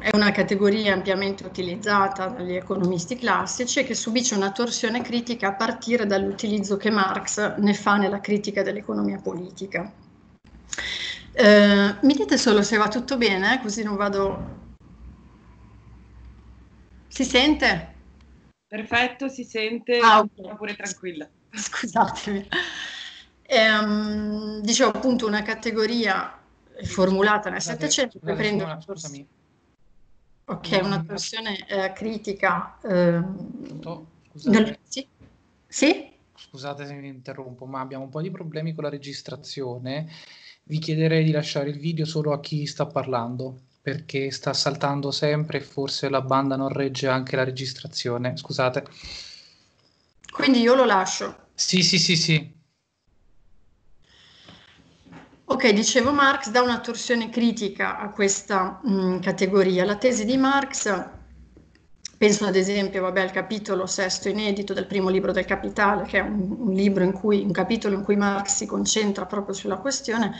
è una categoria ampiamente utilizzata dagli economisti classici e che subisce una torsione critica a partire dall'utilizzo che Marx ne fa nella critica dell'economia politica. Eh, mi dite solo se va tutto bene, eh, così non vado... Si sente? Perfetto, si sente, ah, okay. pure tranquilla. Scusatemi. Eh, dicevo appunto una categoria formulata nel Settecento, prendo... Scusami, Ok, ehm, una torsione eh, critica. Eh, scusate. Del... Sì? sì? Scusate se mi interrompo, ma abbiamo un po' di problemi con la registrazione. Vi chiederei di lasciare il video solo a chi sta parlando, perché sta saltando sempre e forse la banda non regge anche la registrazione. Scusate. Quindi io lo lascio. Sì, sì, sì, sì. Ok, dicevo Marx dà una torsione critica a questa mh, mm, categoria. La tesi di Marx, penso ad esempio vabbè, al capitolo sesto inedito del primo libro del Capitale, che è un, un, cui, un capitolo in cui Marx si concentra proprio sulla questione,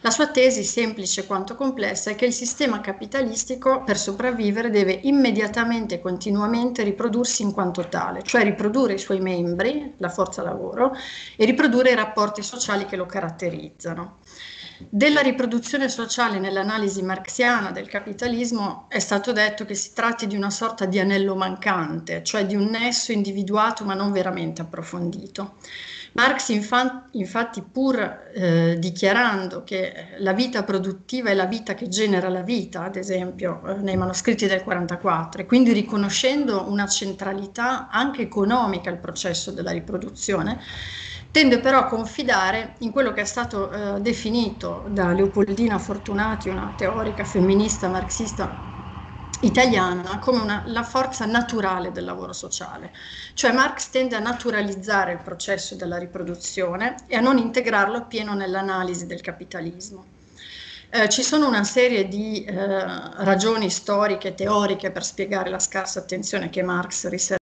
la sua tesi, semplice quanto complessa, è che il sistema capitalistico per sopravvivere deve immediatamente e continuamente riprodursi in quanto tale, cioè riprodurre i suoi membri, la forza lavoro, e riprodurre i rapporti sociali che lo caratterizzano. Della riproduzione sociale nell'analisi marxiana del capitalismo è stato detto che si tratti di una sorta di anello mancante, cioè di un nesso individuato ma non veramente approfondito. Marx infatti pur eh, dichiarando che la vita produttiva è la vita che genera la vita, ad esempio eh, nei manoscritti del 44, e quindi riconoscendo una centralità anche economica al processo della riproduzione, Tende però a confidare in quello che è stato eh, definito da Leopoldina Fortunati, una teorica femminista marxista italiana, come una, la forza naturale del lavoro sociale. Cioè Marx tende a naturalizzare il processo della riproduzione e a non integrarlo appieno nell'analisi del capitalismo. Eh, ci sono una serie di eh, ragioni storiche, e teoriche per spiegare la scarsa attenzione che Marx riserva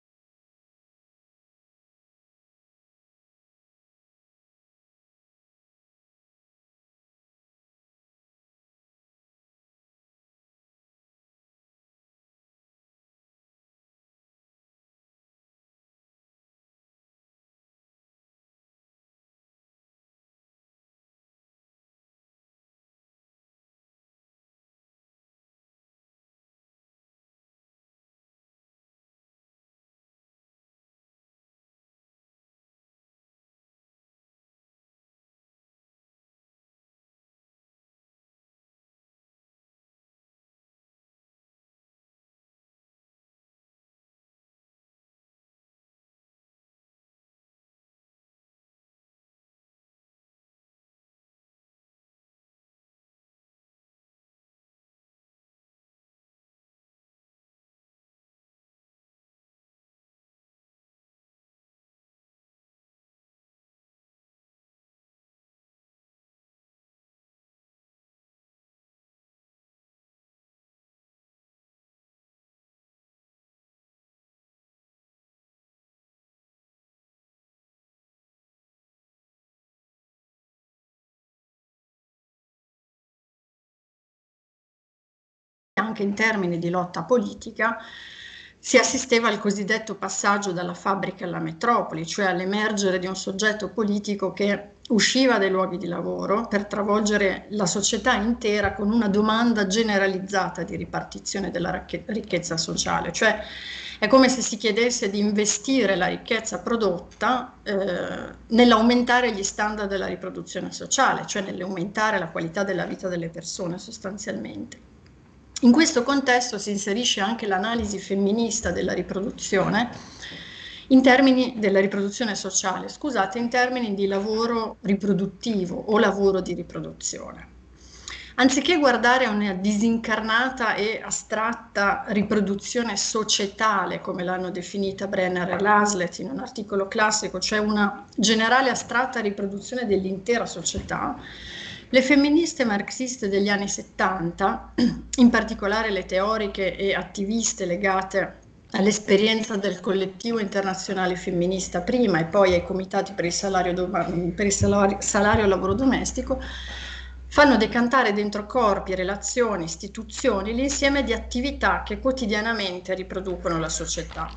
anche in termini di lotta politica, si assisteva al cosiddetto passaggio dalla fabbrica alla metropoli, cioè all'emergere di un soggetto politico che usciva dai luoghi di lavoro per travolgere la società intera con una domanda generalizzata di ripartizione della ricchezza sociale, cioè è come se si chiedesse di investire la ricchezza prodotta eh, nell'aumentare gli standard della riproduzione sociale, cioè nell'aumentare la qualità della vita delle persone sostanzialmente. In questo contesto si inserisce anche l'analisi femminista della riproduzione in termini della riproduzione sociale, scusate, in termini di lavoro riproduttivo o lavoro di riproduzione. Anziché guardare a una disincarnata e astratta riproduzione societale, come l'hanno definita Brenner e Laslet in un articolo classico, cioè una generale astratta riproduzione dell'intera società, le femministe marxiste degli anni 70, in particolare le teoriche e attiviste legate all'esperienza del collettivo internazionale femminista prima e poi ai comitati per il salario, per il salario, salario lavoro domestico, fanno decantare dentro corpi, relazioni, istituzioni l'insieme di attività che quotidianamente riproducono la società.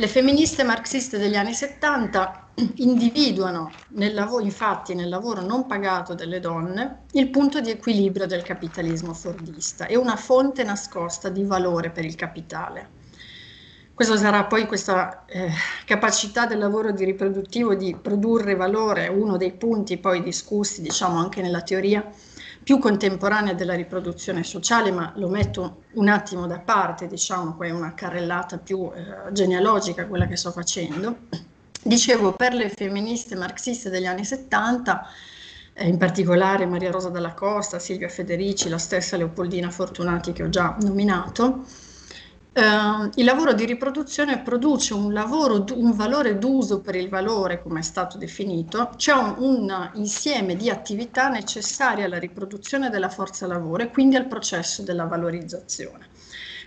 Le femministe marxiste degli anni 70 individuano nel lavoro, infatti nel lavoro non pagato delle donne il punto di equilibrio del capitalismo fordista e una fonte nascosta di valore per il capitale. Questo sarà poi questa eh, capacità del lavoro di riproduttivo di produrre valore, uno dei punti poi discussi diciamo anche nella teoria più contemporanea della riproduzione sociale, ma lo metto un attimo da parte, diciamo, qua è una carrellata più eh, genealogica quella che sto facendo. Dicevo, per le femministe marxiste degli anni 70, eh, in particolare Maria Rosa Dalla Costa, Silvia Federici, la stessa Leopoldina Fortunati che ho già nominato, Uh, il lavoro di riproduzione produce un, lavoro, un valore d'uso per il valore, come è stato definito, c'è un, un, insieme di attività necessarie alla riproduzione della forza lavoro e quindi al processo della valorizzazione.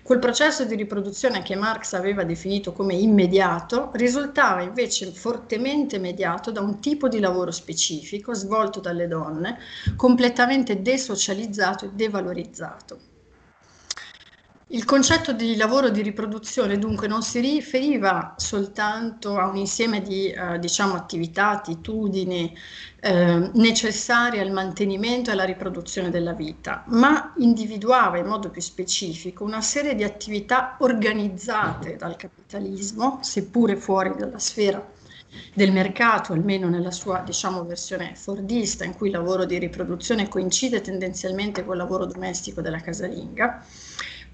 Quel processo di riproduzione che Marx aveva definito come immediato risultava invece fortemente mediato da un tipo di lavoro specifico svolto dalle donne, completamente desocializzato e devalorizzato. Il concetto di lavoro di riproduzione dunque non si riferiva soltanto a un insieme di eh, diciamo, attività, attitudini eh, necessarie al mantenimento e alla riproduzione della vita, ma individuava in modo più specifico una serie di attività organizzate dal capitalismo, seppure fuori dalla sfera del mercato, almeno nella sua diciamo, versione fordista, in cui il lavoro di riproduzione coincide tendenzialmente col lavoro domestico della casalinga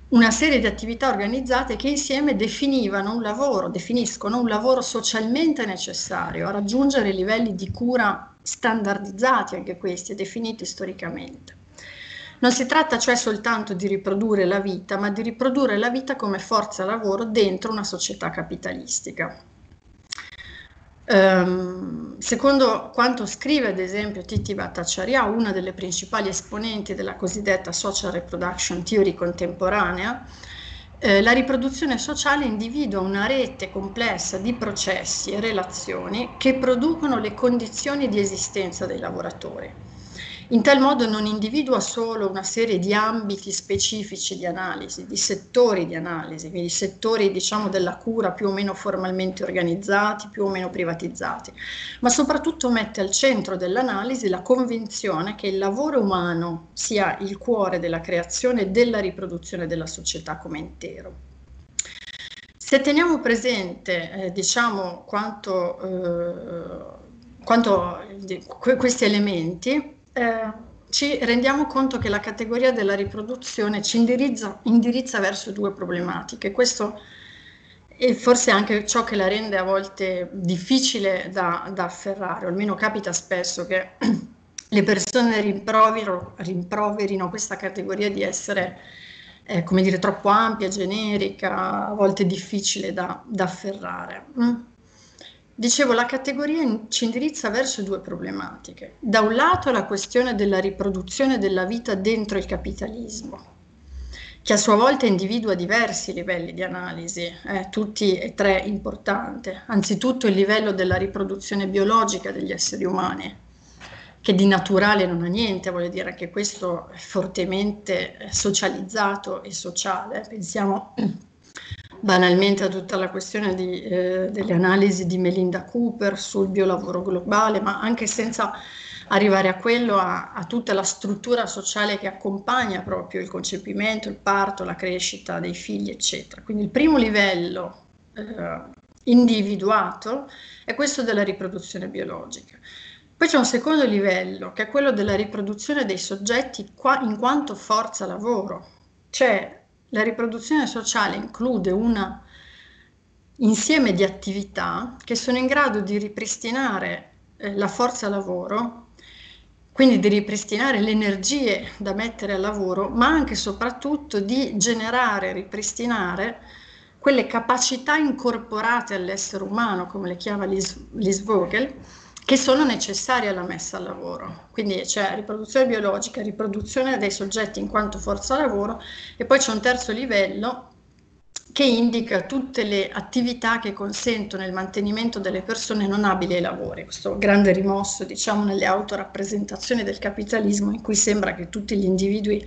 una serie di attività organizzate che insieme definivano un lavoro, definiscono un lavoro socialmente necessario a raggiungere livelli di cura standardizzati, anche questi, definiti storicamente. Non si tratta cioè soltanto di riprodurre la vita, ma di riprodurre la vita come forza lavoro dentro una società capitalistica. Um, secondo quanto scrive ad esempio Titi Bhattacharya, una delle principali esponenti della cosiddetta social reproduction theory contemporanea, eh, la riproduzione sociale individua una rete complessa di processi e relazioni che producono le condizioni di esistenza dei lavoratori. In tal modo non individua solo una serie di ambiti specifici di analisi, di settori di analisi, quindi settori diciamo, della cura più o meno formalmente organizzati, più o meno privatizzati, ma soprattutto mette al centro dell'analisi la convinzione che il lavoro umano sia il cuore della creazione e della riproduzione della società come intero. Se teniamo presente eh, diciamo, quanto, eh, quanto, eh, questi elementi, eh, ci rendiamo conto che la categoria della riproduzione ci indirizza, indirizza verso due problematiche. Questo è forse anche ciò che la rende a volte difficile da, da afferrare, o almeno capita spesso che le persone rimproverino questa categoria di essere, eh, come dire, troppo ampia, generica, a volte difficile da, da afferrare. Mm? Dicevo, la categoria ci indirizza verso due problematiche. Da un lato la questione della riproduzione della vita dentro il capitalismo, che a sua volta individua diversi livelli di analisi, eh, tutti e tre importanti. Anzitutto il livello della riproduzione biologica degli esseri umani, che di naturale non ha niente, vuol dire che questo è fortemente eh, socializzato e sociale. Pensiamo banalmente a tutta la questione di, eh, delle analisi di Melinda Cooper sul biolavoro globale, ma anche senza arrivare a quello, a, a, tutta la struttura sociale che accompagna proprio il concepimento, il parto, la crescita dei figli, eccetera. Quindi il primo livello eh, individuato è questo della riproduzione biologica. Poi c'è un secondo livello che è quello della riproduzione dei soggetti qua, in quanto forza lavoro, cioè la riproduzione sociale include un insieme di attività che sono in grado di ripristinare eh, la forza lavoro, quindi di ripristinare le energie da mettere al lavoro, ma anche e soprattutto di generare, ripristinare quelle capacità incorporate all'essere umano, come le chiama Liz, Liz Vogel, che sono necessarie alla messa al lavoro. Quindi c'è riproduzione biologica, riproduzione dei soggetti in quanto forza lavoro e poi c'è un terzo livello che indica tutte le attività che consentono il mantenimento delle persone non abili ai lavori, questo grande rimosso diciamo nelle autorappresentazioni del capitalismo in cui sembra che tutti gli individui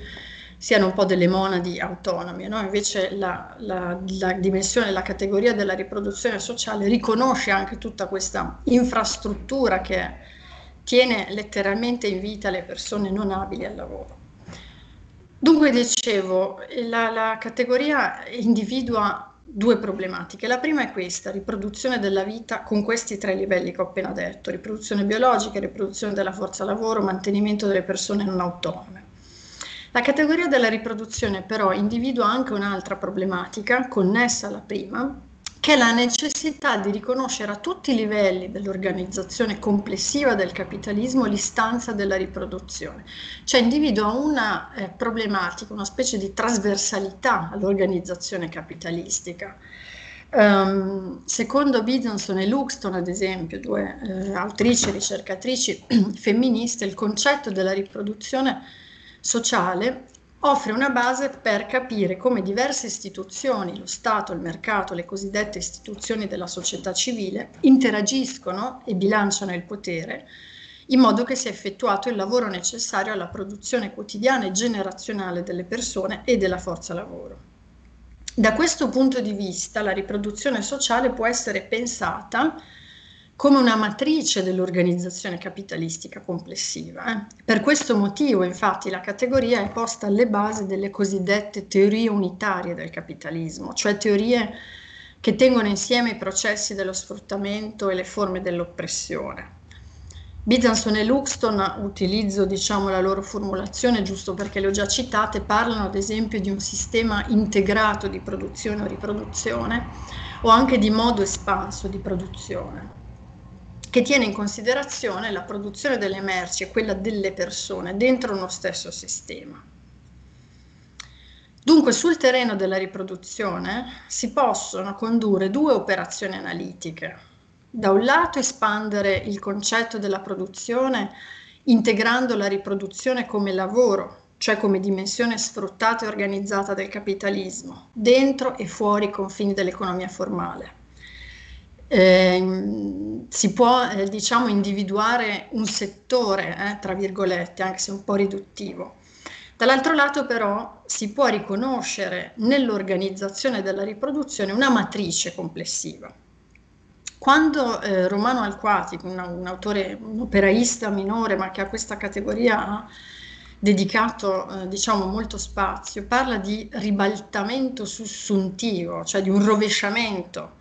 siano un po' delle monadi autonome, no? invece la, la, la dimensione, la categoria della riproduzione sociale riconosce anche tutta questa infrastruttura che tiene letteralmente in vita le persone non abili al lavoro. Dunque dicevo, la, la categoria individua due problematiche. La prima è questa, riproduzione della vita con questi tre livelli che ho appena detto, riproduzione biologica, riproduzione della forza lavoro, mantenimento delle persone non autonome. La categoria della riproduzione però individua anche un'altra problematica connessa alla prima, che è la necessità di riconoscere a tutti i livelli dell'organizzazione complessiva del capitalismo l'istanza della riproduzione, cioè individua una eh, problematica, una specie di trasversalità all'organizzazione capitalistica. Um, secondo Bidenson e Luxton, ad esempio, due eh, autrici e ricercatrici femministe, il concetto della riproduzione sociale offre una base per capire come diverse istituzioni, lo Stato, il mercato, le cosiddette istituzioni della società civile, interagiscono e bilanciano il potere in modo che sia effettuato il lavoro necessario alla produzione quotidiana e generazionale delle persone e della forza lavoro. Da questo punto di vista la riproduzione sociale può essere pensata come una matrice dell'organizzazione capitalistica complessiva. Eh. Per questo motivo, infatti, la categoria è posta alle basi delle cosiddette teorie unitarie del capitalismo, cioè teorie che tengono insieme i processi dello sfruttamento e le forme dell'oppressione. Bitanson e Luxton, utilizzo diciamo, la loro formulazione giusto perché le ho già citate, parlano ad esempio di un sistema integrato di produzione o riproduzione o anche di modo espanso di produzione che tiene in considerazione la produzione delle merci e quella delle persone dentro uno stesso sistema. Dunque sul terreno della riproduzione si possono condurre due operazioni analitiche. Da un lato espandere il concetto della produzione integrando la riproduzione come lavoro, cioè come dimensione sfruttata e organizzata del capitalismo, dentro e fuori i confini dell'economia formale. Eh, si può eh, diciamo individuare un settore, eh, tra virgolette, anche se un po' riduttivo. Dall'altro lato però si può riconoscere nell'organizzazione della riproduzione una matrice complessiva. Quando eh, Romano Alquati, una, un autore, un operaista minore, ma che a questa categoria ha dedicato eh, diciamo, molto spazio, parla di ribaltamento sussuntivo, cioè di un rovesciamento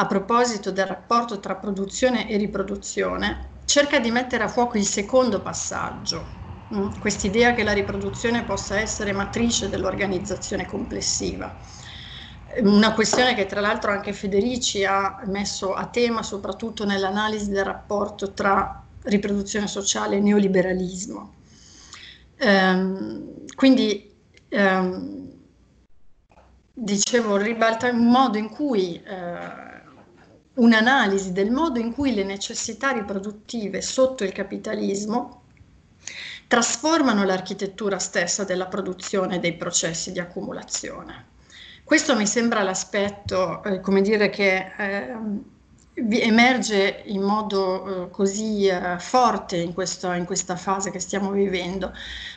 a proposito del rapporto tra produzione e riproduzione, cerca di mettere a fuoco il secondo passaggio, mm, quest'idea che la riproduzione possa essere matrice dell'organizzazione complessiva. Una questione che tra l'altro anche Federici ha messo a tema soprattutto nell'analisi del rapporto tra riproduzione sociale e neoliberalismo. Ehm, quindi ehm, dicevo, ribalta il modo in cui eh, un'analisi del modo in cui le necessità riproduttive sotto il capitalismo trasformano l'architettura stessa della produzione e dei processi di accumulazione. Questo mi sembra l'aspetto, eh, come dire, che eh, emerge in modo eh, così eh, forte in, questo, in questa fase che stiamo vivendo.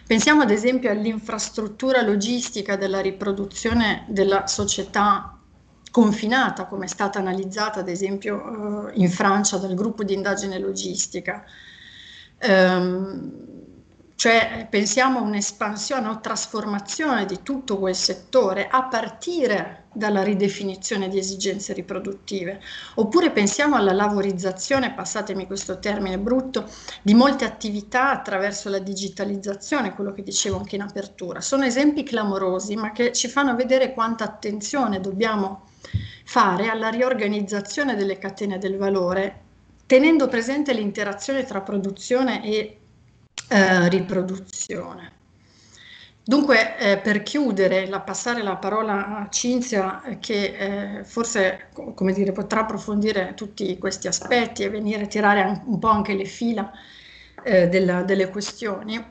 Pensiamo ad esempio all'infrastruttura logistica della riproduzione della società confinata, come è stata analizzata ad esempio eh, in Francia dal gruppo di indagine logistica. Ehm, cioè pensiamo a un'espansione o trasformazione di tutto quel settore a partire dalla ridefinizione di esigenze riproduttive, oppure pensiamo alla lavorizzazione, passatemi questo termine brutto, di molte attività attraverso la digitalizzazione, quello che dicevo anche in apertura. Sono esempi clamorosi, ma che ci fanno vedere quanta attenzione dobbiamo fare alla riorganizzazione delle catene del valore, tenendo presente l'interazione tra produzione e eh, riproduzione. Dunque, eh, per chiudere, la, passare la parola a Cinzia, eh, che eh, forse dire, potrà approfondire tutti questi aspetti e venire a tirare un po' anche le fila eh, della, delle questioni.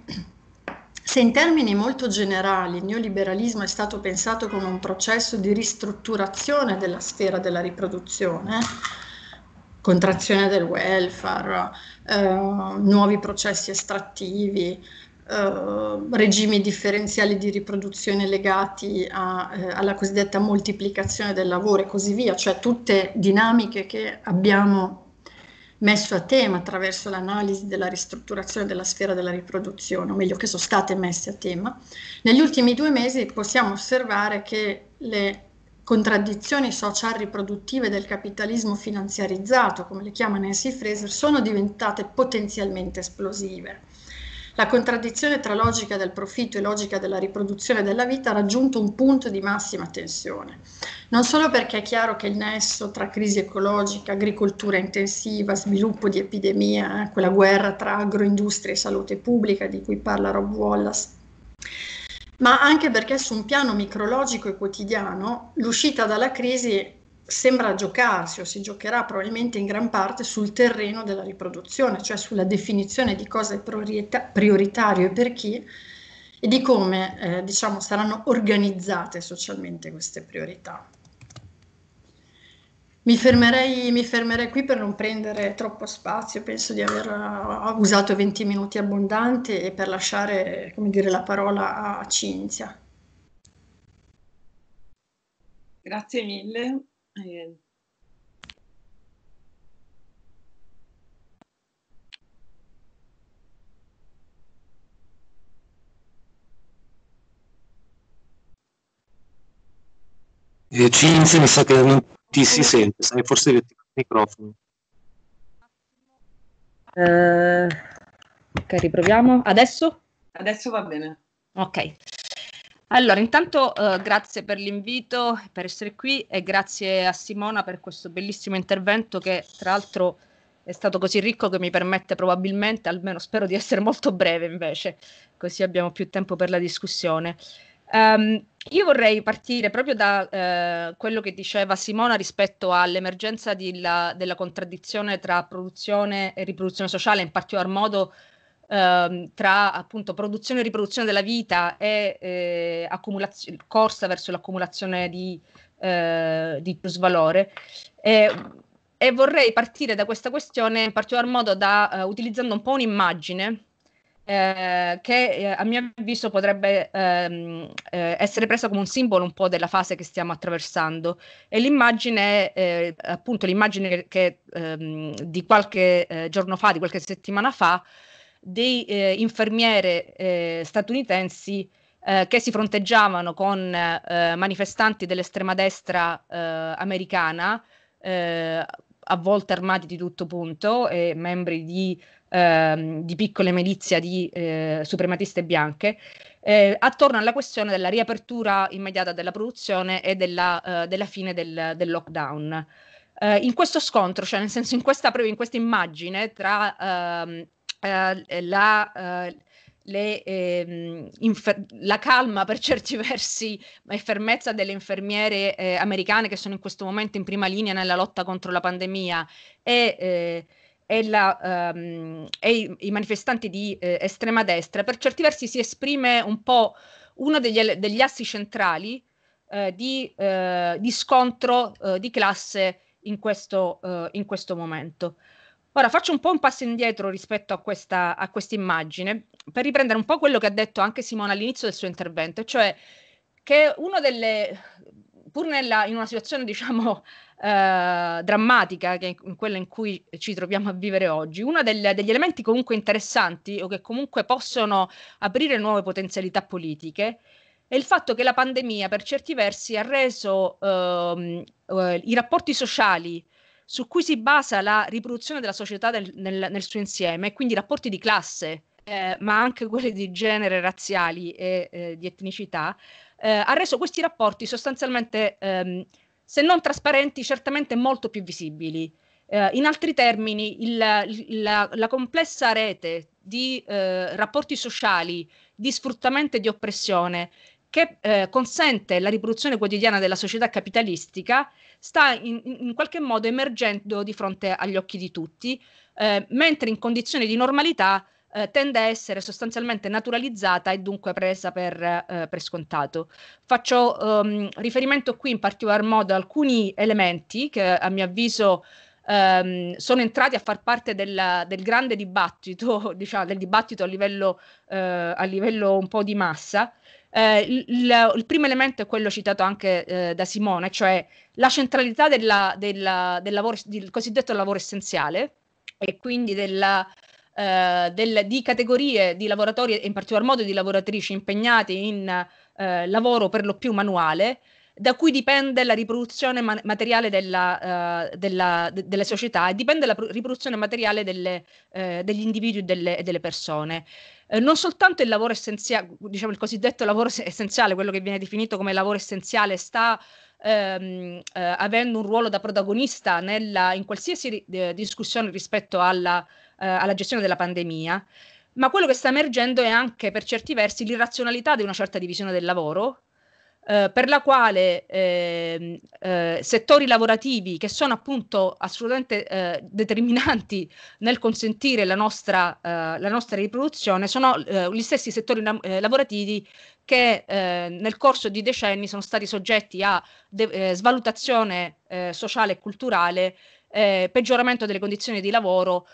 Se in termini molto generali il neoliberalismo è stato pensato come un processo di ristrutturazione della sfera della riproduzione, contrazione del welfare, eh, nuovi processi estrattivi, eh, regimi differenziali di riproduzione legati a, eh, alla cosiddetta moltiplicazione del lavoro e così via, cioè tutte dinamiche che abbiamo messo a tema attraverso l'analisi della ristrutturazione della sfera della riproduzione, o meglio che sono state messe a tema, negli ultimi due mesi possiamo osservare che le contraddizioni social riproduttive del capitalismo finanziarizzato, come le chiama Nancy Fraser, sono diventate potenzialmente esplosive. La contraddizione tra logica del profitto e logica della riproduzione della vita ha raggiunto un punto di massima tensione, non solo perché è chiaro che il nesso tra crisi ecologica, agricoltura intensiva, sviluppo di epidemia, eh, quella guerra tra agroindustria e salute pubblica di cui parla Rob Wallace, ma anche perché su un piano micrologico e quotidiano l'uscita dalla crisi sembra giocarsi o si giocherà probabilmente in gran parte sul terreno della riproduzione, cioè sulla definizione di cosa è prioritario e per chi e di come eh, diciamo, saranno organizzate socialmente queste priorità. Mi fermerei, mi fermerei, qui per non prendere troppo spazio, penso di aver eh, usato 20 minuti abbondanti e per lasciare dire, la parola a Cinzia. Grazie mille. Eh, Eh, Cinzia, mi sa che non ti si eh, sente, sei forse il microfono. Eh, ok, riproviamo. Adesso? Adesso va bene. Ok. Allora, intanto eh, grazie per l'invito, per essere qui e grazie a Simona per questo bellissimo intervento che tra l'altro è stato così ricco che mi permette probabilmente, almeno spero di essere molto breve invece, così abbiamo più tempo per la discussione. Um, io vorrei partire proprio da eh, quello che diceva Simona rispetto all'emergenza la, della contraddizione tra produzione e riproduzione sociale, in particolar modo ehm, tra appunto produzione e riproduzione della vita e eh, accumulaz- corsa verso l'accumulazione di, eh, di plusvalore. E, e, vorrei partire da questa questione in particolar modo da, uh, utilizzando un po' un'immagine eh, che eh, a mio avviso potrebbe ehm, eh, essere presa come un simbolo un po' della fase che stiamo attraversando. E l'immagine è eh, appunto l'immagine che, che ehm, di qualche eh, giorno fa, di qualche settimana fa, di eh, infermiere eh, statunitensi eh, che si fronteggiavano con eh, manifestanti dell'estrema destra eh, americana, eh, a volte armati di tutto punto e membri di, ehm, di piccole milizie di suprematiste bianche, attorno alla questione della riapertura immediata della produzione e della, della fine del, del lockdown. Uh, in questo scontro, cioè nel senso in questa, proprio in questa immagine tra uh, eh, la, eh, le, eh, infer- la, calma per certi versi e fermezza delle infermiere eh, americane che sono in questo momento in prima linea nella lotta contro la pandemia e, eh, e, la, um, e i, i, manifestanti di eh, estrema destra, per certi versi si esprime un po' uno degli, degli assi centrali di, di, scontro di classe in questo, in questo momento. Ora faccio un po' un passo indietro rispetto a questa immagine per riprendere un po' quello che ha detto anche Simone all'inizio del suo intervento, cioè che uno delle, pur nella, in una situazione diciamo eh, drammatica che è quella in cui ci troviamo a vivere oggi, uno del, degli elementi comunque interessanti o che comunque possono aprire nuove potenzialità politiche è il fatto che la pandemia per certi versi ha reso ehm, eh, i rapporti sociali su cui si basa la riproduzione della società del, nel, nel, suo insieme, quindi rapporti di classe, eh, ma anche quelli di genere, razziali e eh, di etnicità, eh, ha reso questi rapporti sostanzialmente, ehm, se non trasparenti, certamente molto più visibili. Eh, in altri termini, il, la, la, complessa rete di eh, rapporti sociali, di sfruttamento e di oppressione che eh, consente la riproduzione quotidiana della società capitalistica, sta in, in, qualche modo emergendo di fronte agli occhi di tutti, eh, mentre in condizioni di normalità eh, tende a essere sostanzialmente naturalizzata e dunque presa per, eh, per scontato. Faccio ehm, riferimento qui in particolar modo a alcuni elementi che a mio avviso ehm, sono entrati a far parte del, del grande dibattito, diciamo, del dibattito a livello, eh, a livello un po' di massa, eh, il, il, primo elemento è quello citato anche eh, da Simone, cioè la centralità della, della, del, lavoro, del cosiddetto lavoro essenziale e quindi della, eh, del, di categorie di lavoratori e in particolar modo di lavoratrici impegnati in eh, lavoro per lo più manuale, da cui dipende la riproduzione ma- materiale della, uh, della, de- delle società e dipende la pr- riproduzione materiale delle, uh, degli individui e delle, e delle persone. Eh, non soltanto il lavoro essenziale, diciamo il cosiddetto lavoro essenziale, quello che viene definito come lavoro essenziale, sta ehm, eh, avendo un ruolo da protagonista nella, in qualsiasi ri- discussione rispetto alla, eh, alla gestione della pandemia, ma quello che sta emergendo è anche per certi versi l'irrazionalità di una certa divisione del lavoro eh, per la quale eh, eh, settori lavorativi che sono appunto assolutamente eh, determinanti nel consentire la nostra, eh, la nostra riproduzione sono gli stessi settori lavorativi che nel corso di decenni sono stati soggetti a de- svalutazione sociale e culturale, peggioramento delle condizioni di lavoro,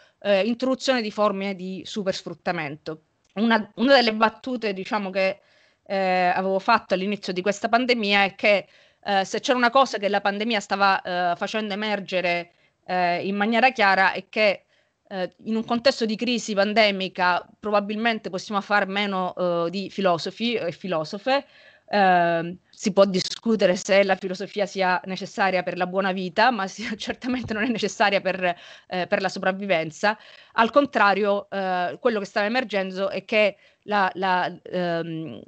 introduzione di forme di supersfruttamento. Una, una delle battute diciamo che eh, avevo fatto all'inizio di questa pandemia è che eh, se c'era una cosa che la pandemia stava eh, facendo emergere eh, in maniera chiara è che eh, in un contesto di crisi pandemica probabilmente possiamo fare meno di filosofi e filosofe, eh, si può discutere se la filosofia sia necessaria per la buona vita, ma si, certamente non è necessaria per, eh, per, la sopravvivenza. Al contrario, eh, quello che stava emergendo è che la, la, ehm,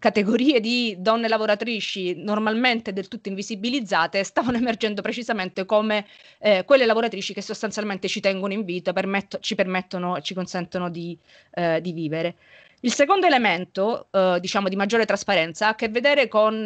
categorie di donne lavoratrici normalmente del tutto invisibilizzate stavano emergendo precisamente come eh, quelle lavoratrici che sostanzialmente ci tengono in vita, permetto, ci permettono e ci consentono di, eh, di vivere. Il secondo elemento, eh, diciamo, di maggiore trasparenza ha a che vedere con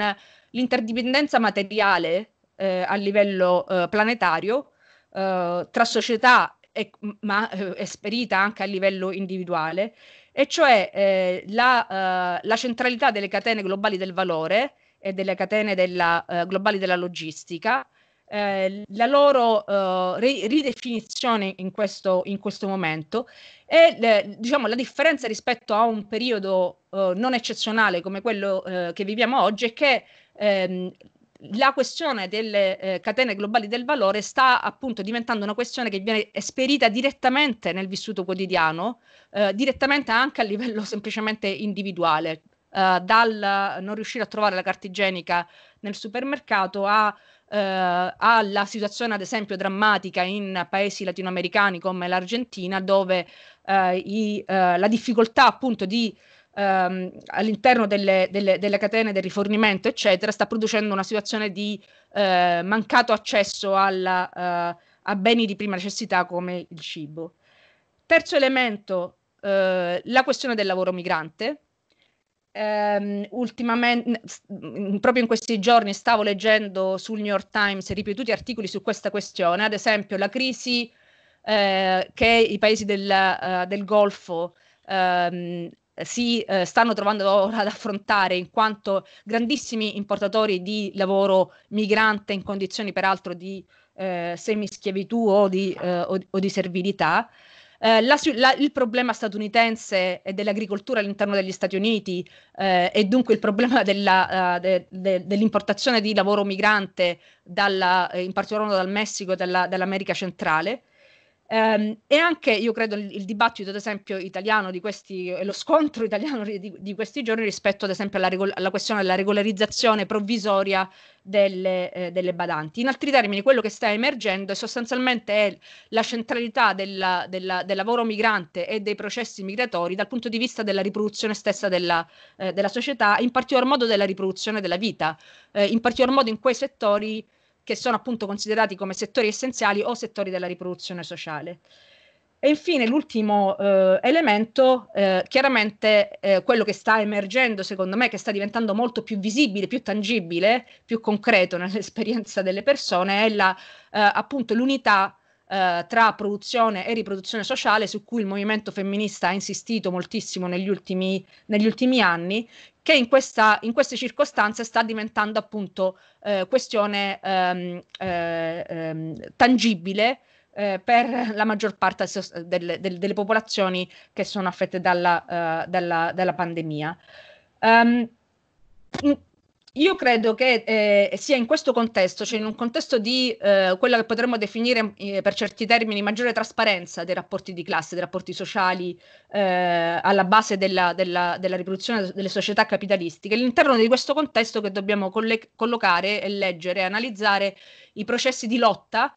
l'interdipendenza materiale eh, a livello eh, planetario eh, tra società e, ma esperita eh, anche a livello individuale, e cioè eh, la, la, centralità delle catene globali del valore e delle catene della, globali della logistica, eh, la loro eh, ri- ridefinizione in questo, in questo, momento e le, diciamo, la differenza rispetto a un periodo eh, non eccezionale come quello eh, che viviamo oggi è che ehm, la questione delle eh, catene globali del valore sta appunto diventando una questione che viene esperita direttamente nel vissuto quotidiano, eh, direttamente anche a livello semplicemente individuale, dal non riuscire a trovare la carta igienica nel supermercato a eh, alla situazione ad esempio drammatica in paesi latinoamericani come l'Argentina dove eh, i, eh, la difficoltà appunto di ehm, all'interno delle, delle, delle, catene del rifornimento eccetera sta producendo una situazione di eh, mancato accesso alla, eh, a beni di prima necessità come il cibo. Terzo elemento, eh, la questione del lavoro migrante Um, ehm, ultimamente, proprio in questi giorni, stavo leggendo sul New York Times ripetuti articoli su questa questione, ad esempio la crisi eh, che i paesi del, uh, del Golfo um, si eh, stanno trovando ora ad affrontare in quanto grandissimi importatori di lavoro migrante in condizioni peraltro di eh, semischiavitù o di, eh, o, o di servilità. Eh, la, la, il problema statunitense è dell'agricoltura all'interno degli Stati Uniti eh, e dunque il problema della, uh, de, de, dell'importazione di lavoro migrante, dalla, eh, in particolar modo dal Messico e dalla, dall'America centrale Um, e anche io credo il, il, dibattito, ad esempio, italiano di questi, lo scontro italiano di, di questi giorni rispetto, ad esempio, alla, regol- alla questione della regolarizzazione provvisoria delle, eh, delle, badanti. In altri termini, quello che sta emergendo è sostanzialmente è la centralità della, della, del lavoro migrante e dei processi migratori dal punto di vista della riproduzione stessa della, eh, della società, in particolar modo della riproduzione della vita, eh, in particolar modo in quei settori che sono appunto considerati come settori essenziali o settori della riproduzione sociale. E infine l'ultimo eh, elemento, eh, chiaramente eh, quello che sta emergendo secondo me, che sta diventando molto più visibile, più tangibile, più concreto nell'esperienza delle persone, è la, eh, appunto l'unità eh, tra produzione e riproduzione sociale su cui il movimento femminista ha insistito moltissimo negli ultimi, negli ultimi anni, che in, questa, in queste circostanze sta diventando appunto eh, questione ehm, eh, ehm, tangibile eh, per la maggior parte delle, delle, delle, popolazioni che sono affette dalla, uh, dalla, dalla pandemia. Um, io credo che eh, sia in questo contesto, cioè in un contesto di eh, quella che potremmo definire eh, per certi termini maggiore trasparenza dei rapporti di classe, dei rapporti sociali eh, alla base della, della, della, riproduzione delle società capitalistiche, all'interno di questo contesto che dobbiamo colle- collocare e leggere e analizzare i processi di lotta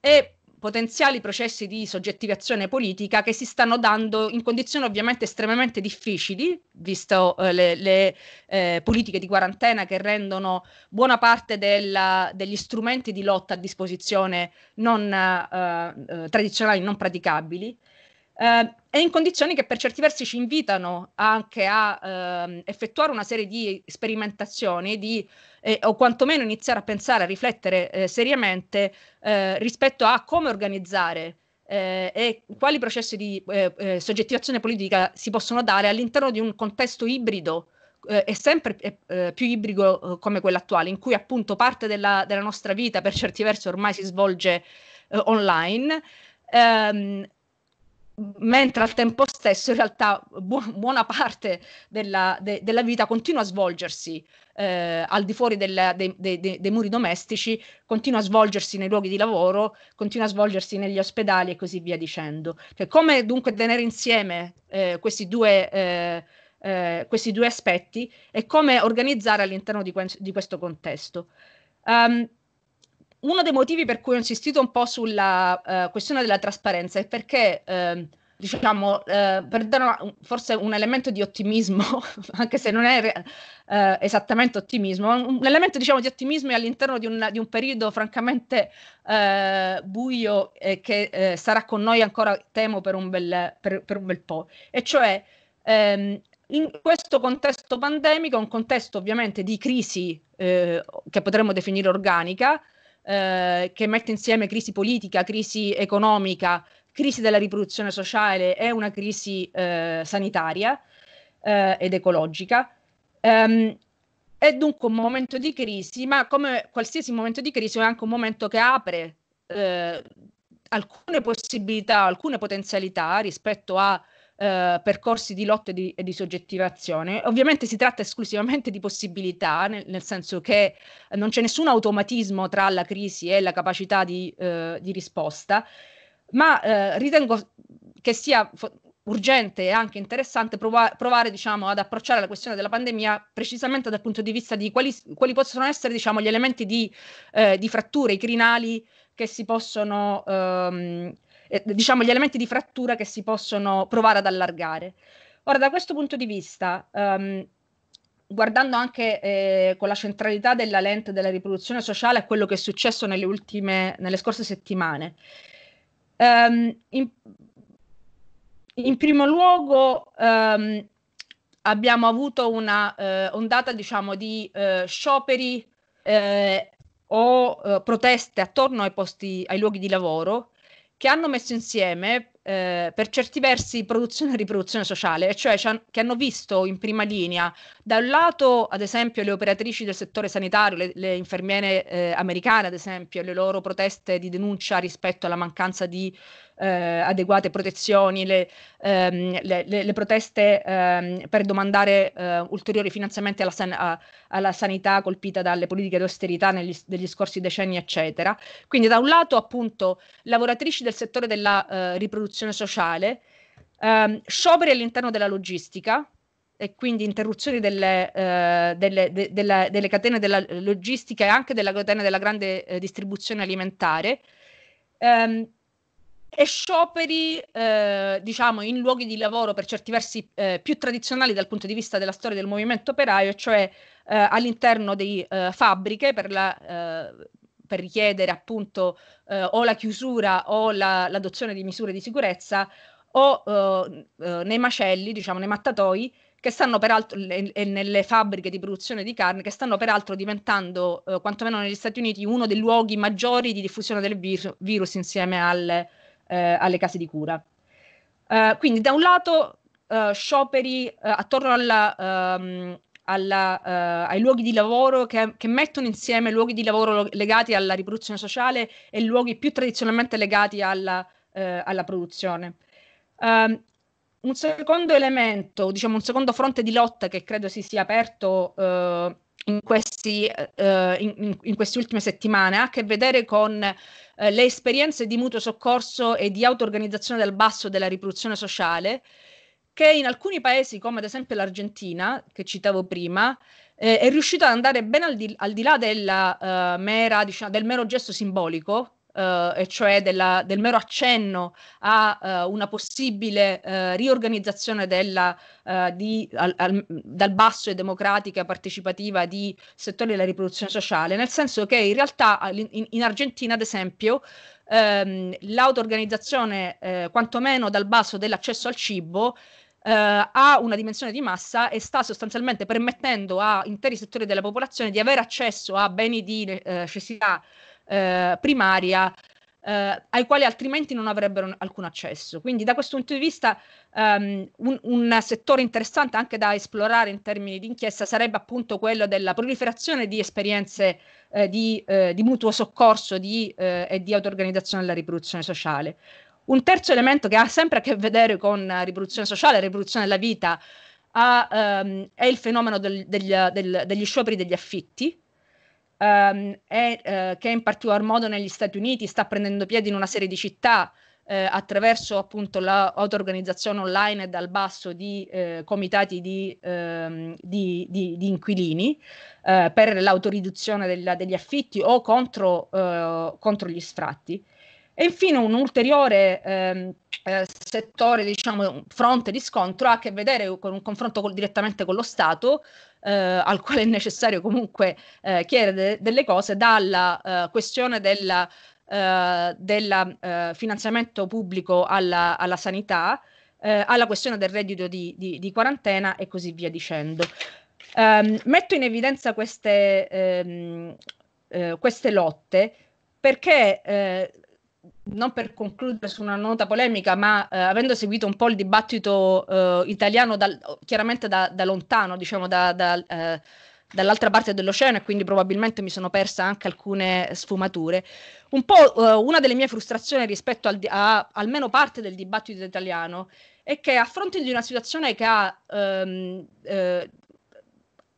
e potenziali processi di soggettivazione politica che si stanno dando in condizioni ovviamente estremamente difficili, visto eh, le, le eh, politiche di quarantena che rendono buona parte della, degli strumenti di lotta a disposizione non, eh, eh tradizionali non praticabili. Eh, e in condizioni che per certi versi ci invitano anche a ehm, effettuare una serie di sperimentazioni, di eh, o quantomeno iniziare a pensare, a riflettere eh, seriamente eh, rispetto a come organizzare eh, e quali processi di eh, soggettivazione politica si possono dare all'interno di un contesto ibrido e sempre eh, più ibrido come quello attuale, in cui appunto parte della, della, nostra vita per certi versi ormai si svolge eh, online. Ehm, mentre al tempo stesso in realtà bu- buona parte della, de- della, vita continua a svolgersi eh, al di fuori della, de- de- dei muri domestici, continua a svolgersi nei luoghi di lavoro, continua a svolgersi negli ospedali e così via dicendo. Cioè, come dunque tenere insieme eh, questi, due, eh, eh questi, due, aspetti e come organizzare all'interno di, que- di questo contesto? Um, uno dei motivi per cui ho insistito un po' sulla uh, questione della trasparenza è perché, uh, diciamo, uh, per dare una, forse un elemento di ottimismo, anche se non è re- eh, esattamente ottimismo, un, elemento diciamo, di ottimismo è all'interno di un, di un periodo francamente buio eh, che sarà con noi ancora, temo, per un bel, per, per un bel po'. E cioè, ehm, in questo contesto pandemico, un contesto ovviamente di crisi che potremmo definire organica, eh, che mette insieme crisi politica, crisi economica, crisi della riproduzione sociale e una crisi eh, sanitaria eh, ed ecologica. Um, è dunque un momento di crisi, ma come qualsiasi momento di crisi è anche un momento che apre eh, alcune possibilità, alcune potenzialità rispetto a eh, percorsi di lotta e di, e di, soggettivazione. Ovviamente si tratta esclusivamente di possibilità, nel, nel, senso che non c'è nessun automatismo tra la crisi e la capacità di, eh, di risposta, ma eh, ritengo che sia fo- urgente e anche interessante prova- provare diciamo, ad approcciare la questione della pandemia precisamente dal punto di vista di quali, quali possono essere diciamo, gli elementi di, eh, di fratture, i crinali che si possono ehm, eh, diciamo, gli elementi di frattura che si possono provare ad allargare. Ora, da questo punto di vista, um, guardando anche eh, con la centralità della lente della riproduzione sociale a quello che è successo nelle, ultime, nelle scorse settimane, um, in, in, primo luogo um, abbiamo avuto una eh, ondata diciamo, di eh, scioperi eh, o eh, proteste attorno ai, posti, ai luoghi di lavoro che hanno messo insieme eh, per certi versi produzione e riproduzione sociale, cioè che hanno visto in prima linea da un lato, ad esempio, le operatrici del settore sanitario, le, le infermiere eh, americane, ad esempio, le loro proteste di denuncia rispetto alla mancanza di eh, adeguate protezioni, le, ehm, le, le proteste ehm, per domandare eh, ulteriori finanziamenti alla, san- a, alla, sanità colpita dalle politiche di austerità negli, negli, scorsi decenni, eccetera. Quindi da un lato, appunto, lavoratrici del settore della eh, riproduzione interruzione sociale, ehm, scioperi all'interno della logistica e quindi interruzioni delle, eh, delle, de, della, delle catene della logistica e anche della catena della grande eh, distribuzione alimentare. Ehm, e scioperi, eh, diciamo, in luoghi di lavoro per certi versi eh, più tradizionali dal punto di vista della storia del movimento operaio, cioè eh, all'interno di eh, fabbriche per la eh, per richiedere appunto eh, o la chiusura o la, l'adozione di misure di sicurezza o eh, eh nei macelli, diciamo nei mattatoi che stanno peraltro e, nelle fabbriche di produzione di carne che stanno peraltro diventando eh, quantomeno negli Stati Uniti uno dei luoghi maggiori di diffusione del vir- virus insieme al, eh, alle case di cura. Eh, quindi da un lato Uh, scioperi uh, attorno alla, um, alla, uh, ai luoghi di lavoro che, che, mettono insieme luoghi di lavoro legati alla riproduzione sociale e luoghi più tradizionalmente legati alla, uh, alla produzione. Um, un secondo elemento, diciamo un secondo fronte di lotta che credo si sia aperto uh, in, questi, in, in, queste ultime settimane ha a che vedere con le esperienze di mutuo soccorso e di auto-organizzazione dal basso della riproduzione sociale che in alcuni paesi, come ad esempio l'Argentina, che citavo prima, eh, è riuscito ad andare ben al di, al di là della, uh, mera, diciamo, del mero gesto simbolico, Uh, e cioè della, del mero accenno a uh, una possibile uh, riorganizzazione della, di, al, al, dal basso e democratica partecipativa di settori della riproduzione sociale, nel senso che in realtà in, in Argentina, ad esempio, ehm, l'auto-organizzazione, eh, quantomeno dal basso dell'accesso al cibo, eh, ha una dimensione di massa e sta sostanzialmente permettendo a interi settori della popolazione di avere accesso a beni di eh, necessità eh, primaria eh, ai quali altrimenti non avrebbero alcun accesso. Quindi da questo punto di vista um, un, un, settore interessante anche da esplorare in termini di inchiesta sarebbe appunto quello della proliferazione di esperienze eh, di, eh, di, mutuo soccorso di, e di auto-organizzazione della riproduzione sociale. Un terzo elemento che ha sempre a che vedere con la eh, rivoluzione sociale, riproduzione della vita, ha, um, è il fenomeno del, del, del, degli scioperi degli affitti, um, è, uh, che in particolar modo negli Stati Uniti sta prendendo piede in una serie di città eh, attraverso appunto l'auto-organizzazione online e dal basso di eh, comitati di, ehm, di, di, di inquilini eh, per l'autoriduzione degli affitti o contro, eh, contro gli sfratti. E infine un ulteriore ehm, eh, settore, diciamo, fronte di scontro ha a che vedere con un confronto col, direttamente con lo Stato, eh, al quale è necessario comunque eh, chiedere de- delle cose, dalla eh, questione del eh, eh, finanziamento pubblico alla, alla sanità, alla questione del reddito di, di, di quarantena e così via dicendo. Um, metto in evidenza queste, um, uh, queste lotte perché eh, non per concludere su una nota polemica, ma eh, avendo seguito un po' il dibattito eh, italiano dal, chiaramente da, da, lontano, diciamo da, da, eh, dall'altra parte dell'oceano e quindi probabilmente mi sono persa anche alcune sfumature, un po' eh, una delle mie frustrazioni rispetto al, a almeno parte del dibattito italiano è che a fronte di una situazione che ha... Ehm, eh,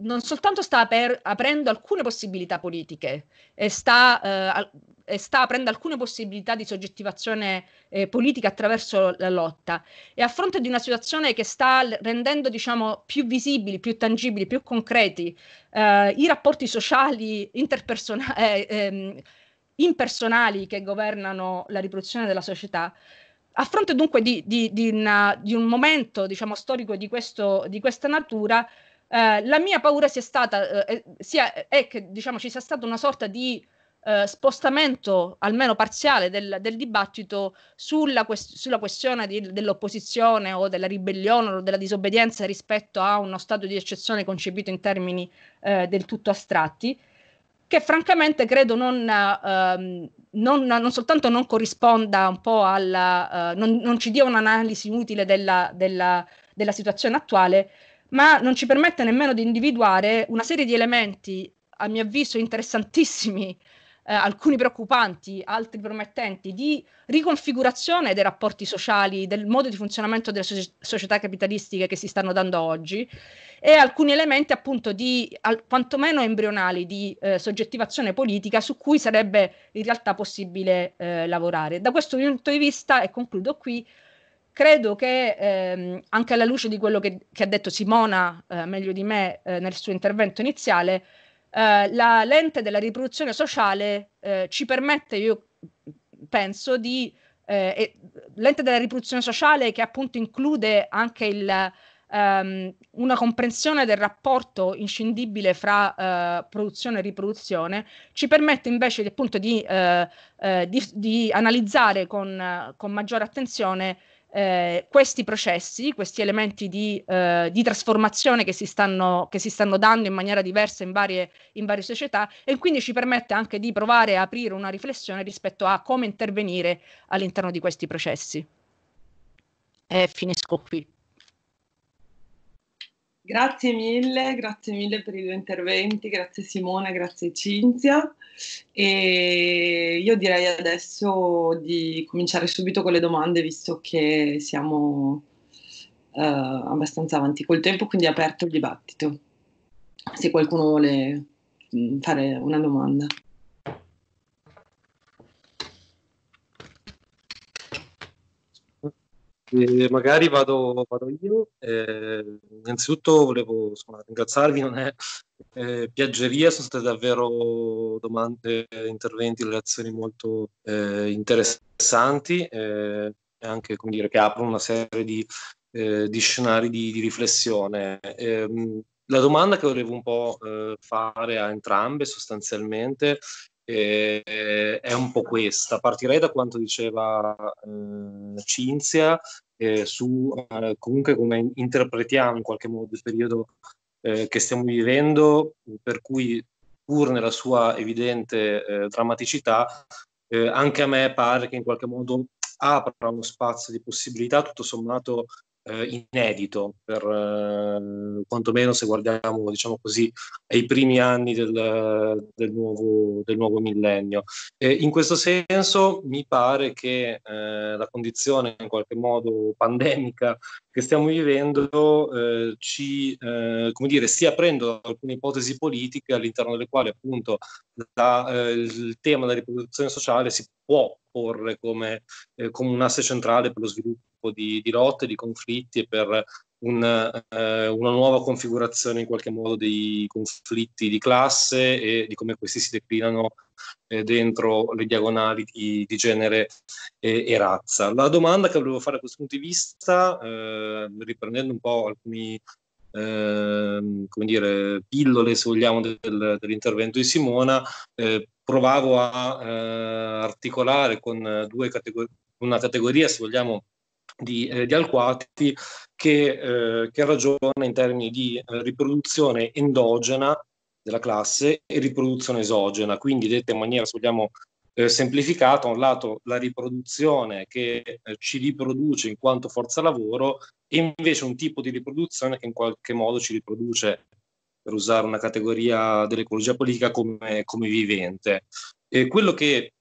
non soltanto sta aper- aprendo alcune possibilità politiche, sta eh, sta aprendo alcune possibilità di soggettivazione eh, politica attraverso la lotta e a fronte di una situazione che sta rendendo diciamo, più visibili, più tangibili, più concreti eh, i rapporti sociali interpersonali, eh, ehm, impersonali che governano la riproduzione della società, a fronte dunque di, di, di, una, di un momento diciamo, storico di, questo, di questa natura, eh, la mia paura sia stata, eh, eh sia, è eh, che diciamo, ci sia stata una sorta di eh, spostamento almeno parziale del, del dibattito sulla, quest- sulla questione di, dell'opposizione o della ribellione o della disobbedienza rispetto a uno stato di eccezione concepito in termini eh, del tutto astratti che francamente credo non, ehm, non, non, soltanto non corrisponda un po' alla, eh, non, non, ci dia un'analisi utile della, della, della, situazione attuale, ma non ci permette nemmeno di individuare una serie di elementi, a mio avviso, interessantissimi eh, alcuni preoccupanti, altri promettenti, di riconfigurazione dei rapporti sociali, del modo di funzionamento delle so- società capitalistiche che si stanno dando oggi e alcuni elementi appunto di al- quantomeno embrionali di eh, soggettivazione politica su cui sarebbe in realtà possibile eh, lavorare. Da questo punto di vista, e concludo qui, credo che ehm, anche alla luce di quello che, che ha detto Simona, eh, meglio di me, eh, nel suo intervento iniziale, eh, la lente della riproduzione sociale eh, ci permette, io penso, di... Eh, lente della riproduzione sociale che appunto include anche il, ehm, una comprensione del rapporto inscindibile fra eh, produzione e riproduzione, ci permette invece appunto di, eh, eh, di, di analizzare con, con maggiore attenzione eh, questi processi, questi elementi di, eh, di trasformazione che si, stanno, che si, stanno, dando in maniera diversa in varie, in varie, società e quindi ci permette anche di provare a aprire una riflessione rispetto a come intervenire all'interno di questi processi. E eh, finisco qui. Grazie mille, grazie mille per i due interventi, grazie Simone, grazie Cinzia. E io direi adesso di cominciare subito con le domande, visto che siamo eh, abbastanza avanti col tempo, quindi è aperto il dibattito. Se qualcuno vuole mm, fare una domanda. E eh, magari vado, vado io. Eh, innanzitutto volevo insomma, ringraziarvi, non è eh, piaggeria, sono state davvero domande, interventi, relazioni molto eh, interessanti, eh, anche come dire, che aprono una serie di, eh, di scenari di, di riflessione. Ehm, la domanda che volevo un po' eh, fare a entrambe sostanzialmente eh, è un po' questa. Partirei da quanto diceva eh, Cinzia eh, su eh, comunque come interpretiamo in qualche modo il periodo eh, che stiamo vivendo, per cui pur nella sua evidente eh, drammaticità, anche a me pare che in qualche modo apra uno spazio di possibilità tutto sommato eh, inedito, per, eh, quantomeno se guardiamo diciamo così, ai primi anni del, del, nuovo, del nuovo, millennio. E in questo senso mi pare che eh, la condizione in qualche modo pandemica che stiamo vivendo eh, ci eh, come dire, stia aprendo alcune ipotesi politiche all'interno delle quali appunto la, eh, il tema della riproduzione sociale si può porre come, come un asse centrale per lo sviluppo tipo di, di lotte, di conflitti e per un, eh, una nuova configurazione in qualche modo dei conflitti di classe e di come questi si declinano eh, dentro le diagonali di, di genere e, e, razza. La domanda che volevo fare da questo punto di vista, eh, riprendendo un po' alcuni eh, come dire, pillole, se vogliamo, del, dell'intervento di Simona, eh, provavo a eh, articolare con due categor- una categoria, se vogliamo, di, eh, di Alquati che, eh, che, ragiona in termini di eh, riproduzione endogena della classe e riproduzione esogena, quindi detta in maniera, se vogliamo, eh, semplificata, da un lato la riproduzione che eh, ci riproduce in quanto forza lavoro e invece un tipo di riproduzione che in qualche modo ci riproduce, per usare una categoria dell'ecologia politica, come, come vivente. E quello che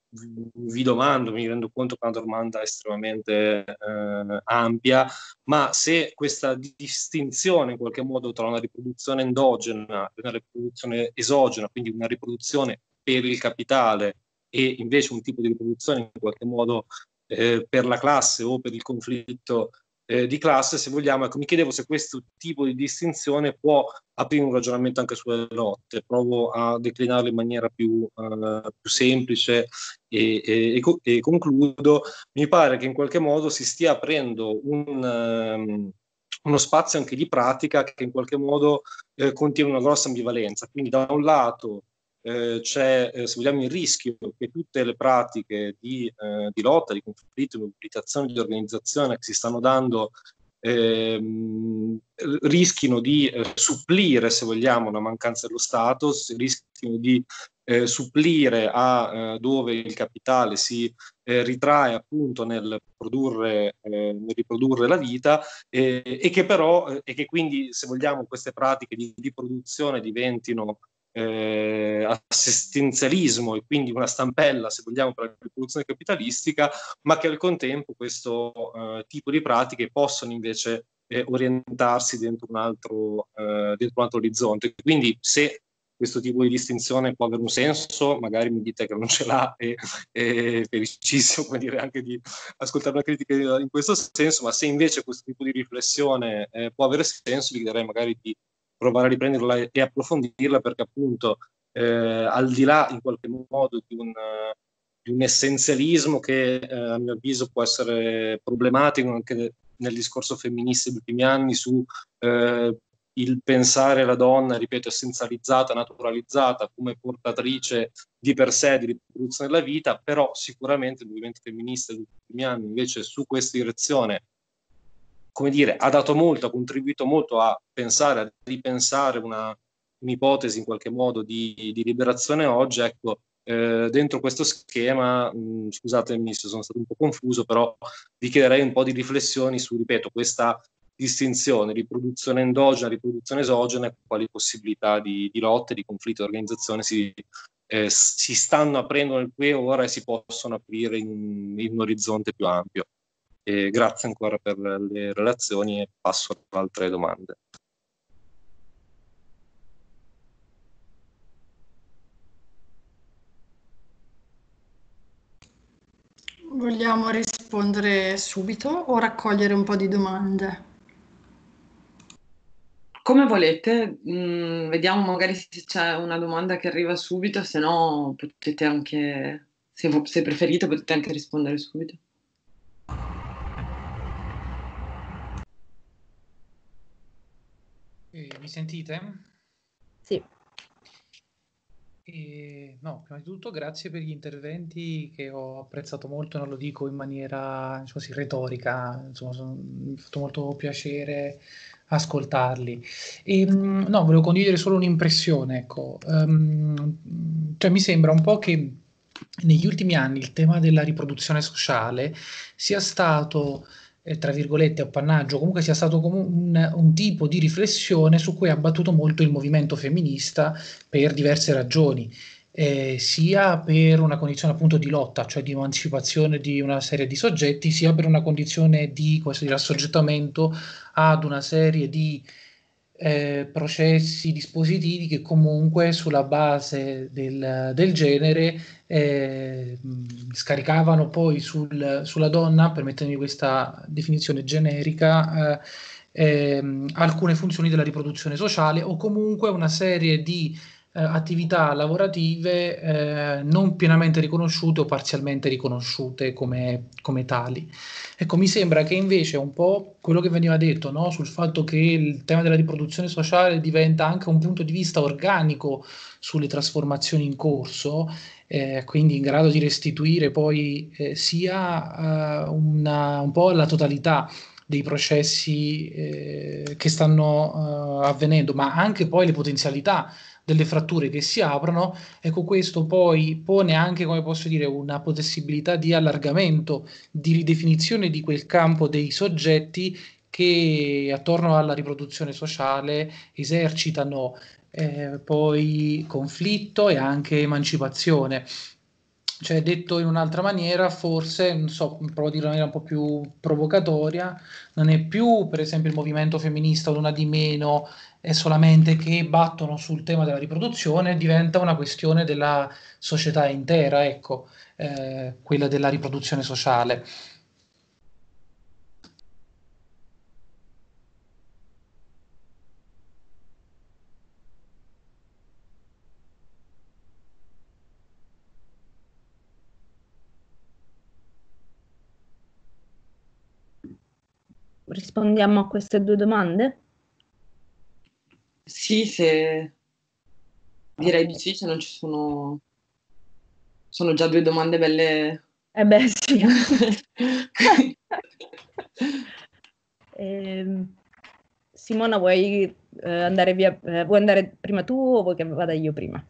vi domando, mi rendo conto che è una domanda estremamente eh, ampia, ma se questa distinzione in qualche modo tra una riproduzione endogena e una riproduzione esogena, quindi una riproduzione per il capitale e invece un tipo di riproduzione in qualche modo eh, per la classe o per il conflitto eh, di classe, se vogliamo. Ecco, mi chiedevo se questo tipo di distinzione può aprire un ragionamento anche sulle lotte. Provo a declinarlo in maniera più, uh, più semplice e, e, e, concludo. Mi pare che in qualche modo si stia aprendo un... Um, uno spazio anche di pratica che in qualche modo eh, contiene una grossa ambivalenza. Quindi da un lato eh, c'è, eh, se vogliamo, il rischio che tutte le pratiche di, eh, di lotta, di conflitto, di mobilitazione, di organizzazione che si stanno dando ehm, rischino di eh, supplire, se vogliamo, una mancanza dello Stato, rischino di supplire a dove il capitale si ritrae appunto nel, produrre, nel riprodurre la vita e che però, e che quindi, se vogliamo, queste pratiche di, di produzione diventino eh, assistenzialismo e quindi una stampella, se vogliamo, per la rivoluzione capitalistica, ma che al contempo questo eh, tipo di pratiche possono invece eh, orientarsi dentro un, altro, eh, dentro un altro orizzonte. Quindi se questo tipo di distinzione può avere un senso, magari mi dite che non ce l'ha e, e felicissimo come dire, anche di ascoltare una critica in questo senso, ma se invece questo tipo di riflessione eh, può avere senso, vi chiederei magari di provare a riprenderla e approfondirla perché appunto eh, al di là in qualche modo di un, di un essenzialismo che eh, a mio avviso può essere problematico anche nel discorso femminista degli ultimi anni su eh, il pensare la donna, ripeto, essenzializzata, naturalizzata come portatrice di per sé di riproduzione della vita, però sicuramente il movimento femminista degli ultimi anni invece su questa direzione come dire, ha dato molto, ha contribuito molto a pensare, a ripensare una, un'ipotesi in qualche modo di, di liberazione oggi, ecco, eh, dentro questo schema, mh, mm, scusatemi se sono stato un po' confuso, però vi chiederei un po' di riflessioni su, ripeto, questa distinzione, riproduzione endogena, riproduzione esogena, quali possibilità di, di lotte, di conflitto, di organizzazione si, eh, si stanno aprendo nel qui e ora e si possono aprire in, in un orizzonte più ampio. E grazie ancora per le relazioni e passo ad altre domande. Vogliamo rispondere subito o raccogliere un po' di domande? Come volete, mm, vediamo magari se c'è una domanda che arriva subito, se no potete anche, se, se preferite, potete anche rispondere subito. Eh, mi sentite? Sì. Eh, no, prima di tutto grazie per gli interventi che ho apprezzato molto, non lo dico in maniera diciamo così, retorica, insomma, sono, mi ha fatto molto piacere ascoltarli. E, ehm, no, volevo condividere solo un'impressione, ecco. Um, cioè, mi sembra un po' che negli ultimi anni il tema della riproduzione sociale sia stato eh, tra virgolette, appannaggio, comunque sia stato comu- un, un, tipo di riflessione su cui ha battuto molto il movimento femminista per diverse ragioni, eh, sia per una condizione appunto di lotta, cioè di emancipazione di una serie di soggetti, sia per una condizione di, questo, di rassoggettamento ad una serie di eh, processi, dispositivi che comunque sulla base del, del genere eh, scaricavano poi sul, sulla donna, permettetemi questa definizione generica, eh, ehm, alcune funzioni della riproduzione sociale o comunque una serie di eh, attività lavorative eh, non pienamente riconosciute o parzialmente riconosciute come, come, tali. Ecco, mi sembra che invece un po' quello che veniva detto no? sul fatto che il tema della riproduzione sociale diventa anche un punto di vista organico sulle trasformazioni in corso, eh, quindi in grado di restituire poi eh, sia eh, una, un po' la totalità dei processi eh, che stanno eh, avvenendo, ma anche poi le potenzialità delle fratture che si aprono, ecco questo poi pone anche, come posso dire, una possibilità di allargamento, di ridefinizione di quel campo dei soggetti che attorno alla riproduzione sociale esercitano eh, poi conflitto e anche emancipazione. Cioè, detto in un'altra maniera, forse, non so, provo a dire in maniera un po' più provocatoria, non è più, per esempio, il movimento femminista o l'una di meno è solamente che battono sul tema della riproduzione, diventa una questione della società intera, ecco, eh, quella della riproduzione sociale. Rispondiamo a queste due domande? Sì, se direi di sì, se non ci sono... Sono già due domande belle. Eh beh, sì. eh, Simona, vuoi eh, andare via? Eh, vuoi andare prima tu o vuoi che vada io prima?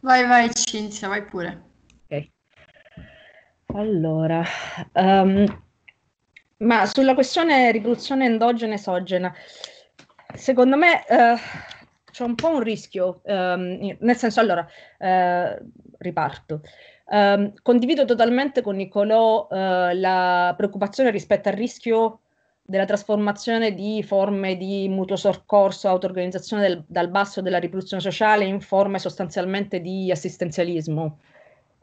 Vai, vai, Cinzia, vai pure. Ok. Allora, um, ma sulla questione riproduzione endogena e esogena, secondo me eh, c'è un po' un rischio, ehm, nel senso allora, eh, riparto. Eh, condivido totalmente con Nicolò eh, la preoccupazione rispetto al rischio della trasformazione di forme di mutuo soccorso, auto-organizzazione del, dal basso della riproduzione sociale in forme sostanzialmente di assistenzialismo.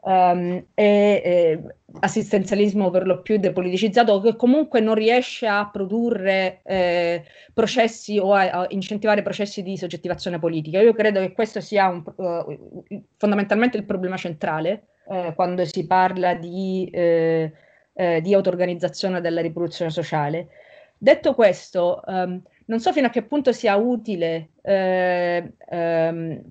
Um, e, e, assistenzialismo per lo più depoliticizzato che comunque non riesce a produrre eh, processi o a, a, incentivare processi di soggettivazione politica. Io credo che questo sia un, uh, fondamentalmente il problema centrale eh, quando si parla di, eh, eh di auto-organizzazione della riproduzione sociale. Detto questo, um, non so fino a che punto sia utile um,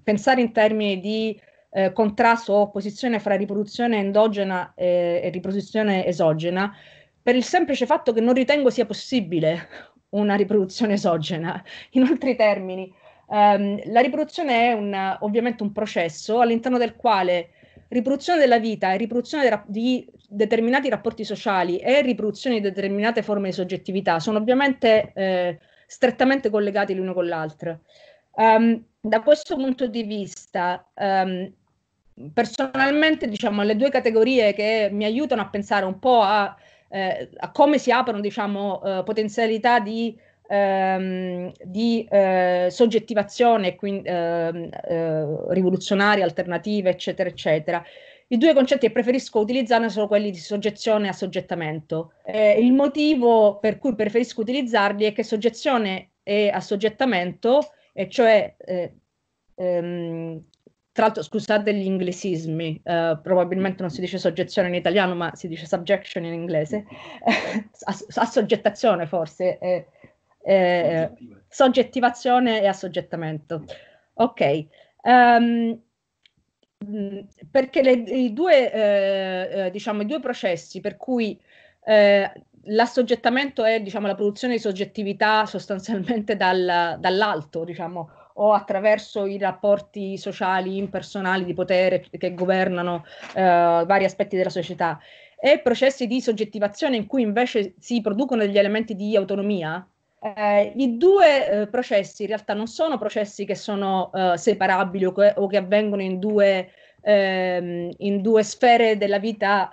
pensare in termini di eh, contrasto o opposizione fra riproduzione endogena e, eh, e riproduzione esogena, per il semplice fatto che non ritengo sia possibile una riproduzione esogena. In altri termini, ehm, la riproduzione è un, ovviamente un processo all'interno del quale riproduzione della vita e riproduzione de ra- di determinati rapporti sociali e riproduzione di determinate forme di soggettività sono ovviamente eh, strettamente collegati l'uno con l'altro. Um, da questo punto di vista, um, personalmente diciamo le due categorie che mi aiutano a pensare un po' a, eh, a come si aprono diciamo eh, potenzialità di, ehm, di eh, soggettivazione quindi, ehm, eh, rivoluzionaria, alternative eccetera eccetera. I due concetti che preferisco utilizzare sono quelli di soggezione e assoggettamento. il motivo per cui preferisco utilizzarli è che soggezione e assoggettamento, e cioè eh, ehm, tra l'altro, scusate gli inglesismi, eh, probabilmente non si dice soggezione in italiano, ma si dice subjection in inglese. assoggettazione forse, eh, eh, soggettivazione e assoggettamento. Ok. Um, perché le, i, due, eh, eh, diciamo, i due processi per cui eh, l'assoggettamento è diciamo, la produzione di soggettività sostanzialmente dal, dall'alto, diciamo, o attraverso i rapporti sociali impersonali di potere che governano eh, vari aspetti della società, e processi di soggettivazione in cui invece si producono degli elementi di autonomia, eh, I due eh, processi in realtà non sono processi che sono eh, separabili o che, o che, avvengono in due, ehm, in due sfere della vita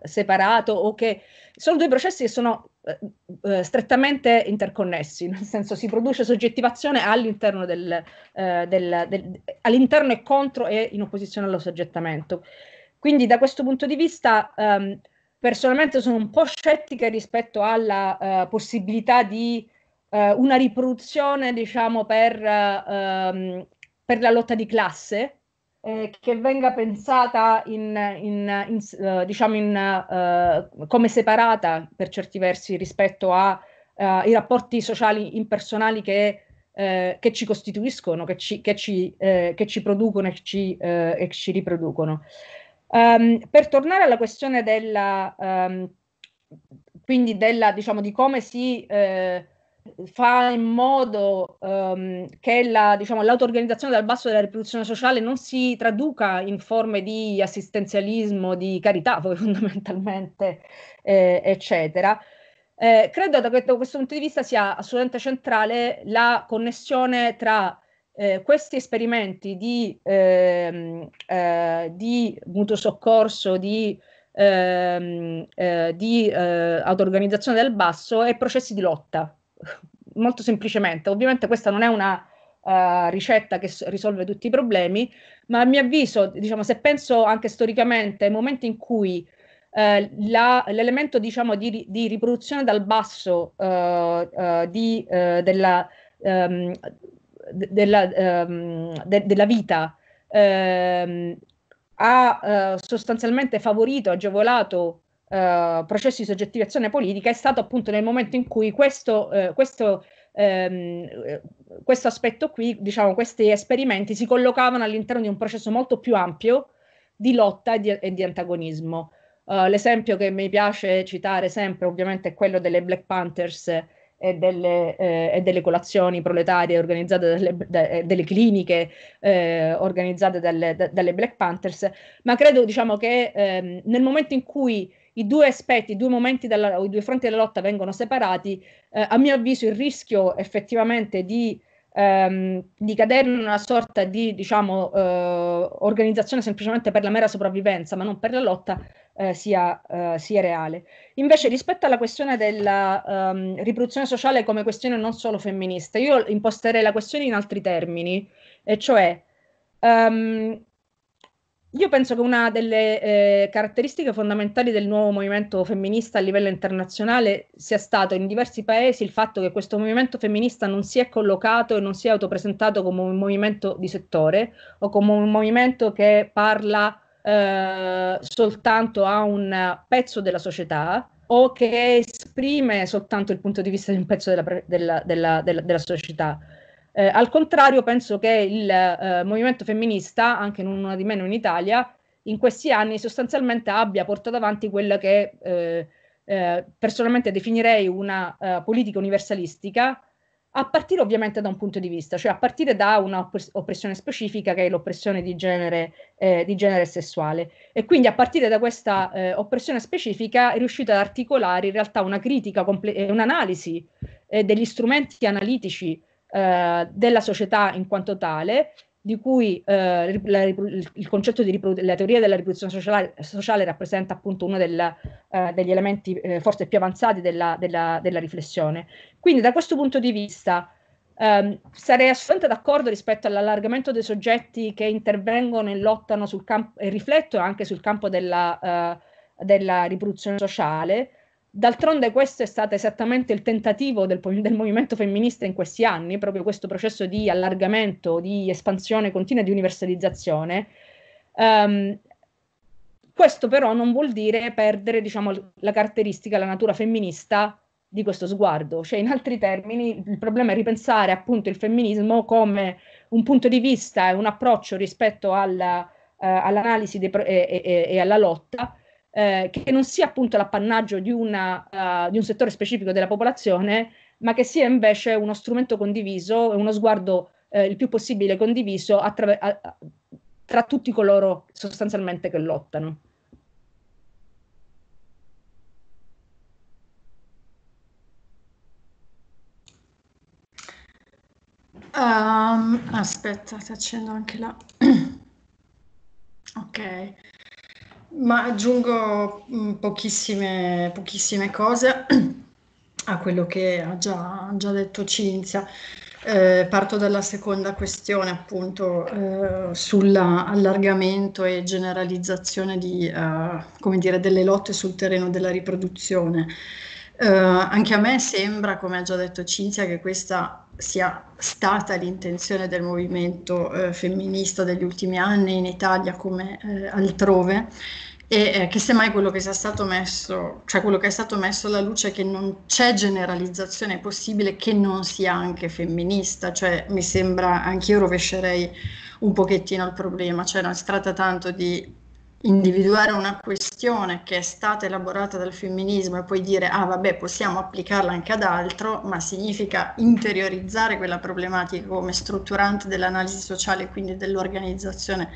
eh, separate o che sono due processi che sono eh, eh, strettamente interconnessi, nel senso si produce soggettivazione all'interno, del, eh, del, del, all'interno e contro e in opposizione allo soggettamento. Quindi da questo punto di vista ehm, personalmente sono un po' scettica rispetto alla eh, possibilità di eh, una riproduzione diciamo per, eh, ehm, per la lotta di classe, eh, che venga pensata in, in, in, uh, diciamo uh, come separata per certi versi rispetto ai eh, uh, rapporti sociali impersonali che, che ci costituiscono, che ci, che ci, che ci producono e ci, e ci riproducono. Um, per tornare alla questione della, um, quindi della, diciamo, di come si eh, fa in modo um, che la, diciamo, l'auto-organizzazione dal basso della riproduzione sociale non si traduca in forme di assistenzialismo, di carità fondamentalmente, eh, eccetera. Eh, credo da questo, da questo, punto di vista sia assolutamente centrale la connessione tra eh, questi esperimenti di, ehm, eh, di, mutuo soccorso, di Ehm, eh, di eh, auto-organizzazione del basso e processi di lotta molto semplicemente. Ovviamente questa non è una uh, ricetta che s- risolve tutti i problemi, ma a mio avviso, diciamo, se penso anche storicamente ai momenti in cui uh, la, l'elemento diciamo, di, di, riproduzione dal basso uh, di, della, um, de- della, um, de- della, vita ehm, ha sostanzialmente favorito, agevolato eh, processo di soggettivazione politica è stato appunto nel momento in cui questo, eh, questo, ehm, eh, questo aspetto qui, diciamo, questi esperimenti si collocavano all'interno di un processo molto più ampio di lotta e di, e di antagonismo. Uh, l'esempio che mi piace citare sempre ovviamente è quello delle Black Panthers e delle, eh, e delle colazioni proletarie organizzate dalle, de, eh, delle cliniche eh, organizzate dalle, de, dalle, Black Panthers, ma credo diciamo che ehm, nel momento in cui i due aspetti, i due momenti della, o i due fronti della lotta vengono separati, eh, a mio avviso il rischio effettivamente di, ehm, di cadere in una sorta di diciamo, eh, organizzazione semplicemente per la mera sopravvivenza, ma non per la lotta, eh, sia, eh, sia, reale. Invece rispetto alla questione della ehm, riproduzione sociale come questione non solo femminista, io imposterei la questione in altri termini, e cioè... Um, io penso che una delle eh, caratteristiche fondamentali del nuovo movimento femminista a livello internazionale sia stato in diversi paesi il fatto che questo movimento femminista non si è collocato e non si è autopresentato come un movimento di settore o come un movimento che parla eh, soltanto a un pezzo della società o che esprime soltanto il punto di vista di un pezzo della, della, della, della società eh, al contrario, penso che il eh, movimento femminista, anche in una di meno in Italia, in questi anni sostanzialmente abbia portato avanti quella che eh, eh, personalmente definirei una eh, politica universalistica, a partire ovviamente da un punto di vista, cioè a partire da un'oppressione specifica che è l'oppressione di genere, eh, di genere sessuale. E quindi a partire da questa eh, oppressione specifica è riuscita ad articolare in realtà una critica, comple- un'analisi eh, degli strumenti analitici eh, della società in quanto tale, di cui eh, la, il concetto di riprodu- la teoria della riproduzione sociale, sociale rappresenta appunto uno del, eh, degli elementi eh, forse più avanzati della, della, della, riflessione. Quindi da questo punto di vista ehm, sarei assolutamente d'accordo rispetto all'allargamento dei soggetti che intervengono e lottano sul campo e riflettono anche sul campo della, eh, della riproduzione sociale, D'altronde questo è stato esattamente il tentativo del, del, movimento femminista in questi anni, proprio questo processo di allargamento, di espansione continua, di universalizzazione. Um, questo però non vuol dire perdere diciamo, la caratteristica, la natura femminista di questo sguardo, cioè in altri termini il problema è ripensare appunto il femminismo come un punto di vista e un approccio rispetto alla, uh, eh, all'analisi pro- e, e, e alla lotta eh, che non sia appunto l'appannaggio di, una, uh, di un settore specifico della popolazione, ma che sia invece uno strumento condiviso e uno sguardo eh, il più possibile condiviso attraver- a- tra tutti coloro sostanzialmente che lottano. Um, aspetta, ti accendo anche la... ok. Ma aggiungo mm, pochissime, pochissime cose a quello che ha già, già detto Cinzia. Eh, parto dalla seconda questione, appunto, eh, sull'allargamento e generalizzazione di, eh, dire, delle lotte sul terreno della riproduzione. Eh, anche a me sembra, come ha già detto Cinzia, che questa sia stata l'intenzione del movimento eh, femminista degli ultimi anni in Italia come eh, altrove e eh, che semmai quello che sia stato messo, cioè quello che è stato messo alla luce è che non c'è generalizzazione possibile che non sia anche femminista, cioè mi sembra anch'io rovescerei un pochettino il problema, cioè non si tratta tanto di individuare una questione che è stata elaborata dal femminismo e poi dire ah vabbè possiamo applicarla anche ad altro, ma significa interiorizzare quella problematica come strutturante dell'analisi sociale e quindi dell'organizzazione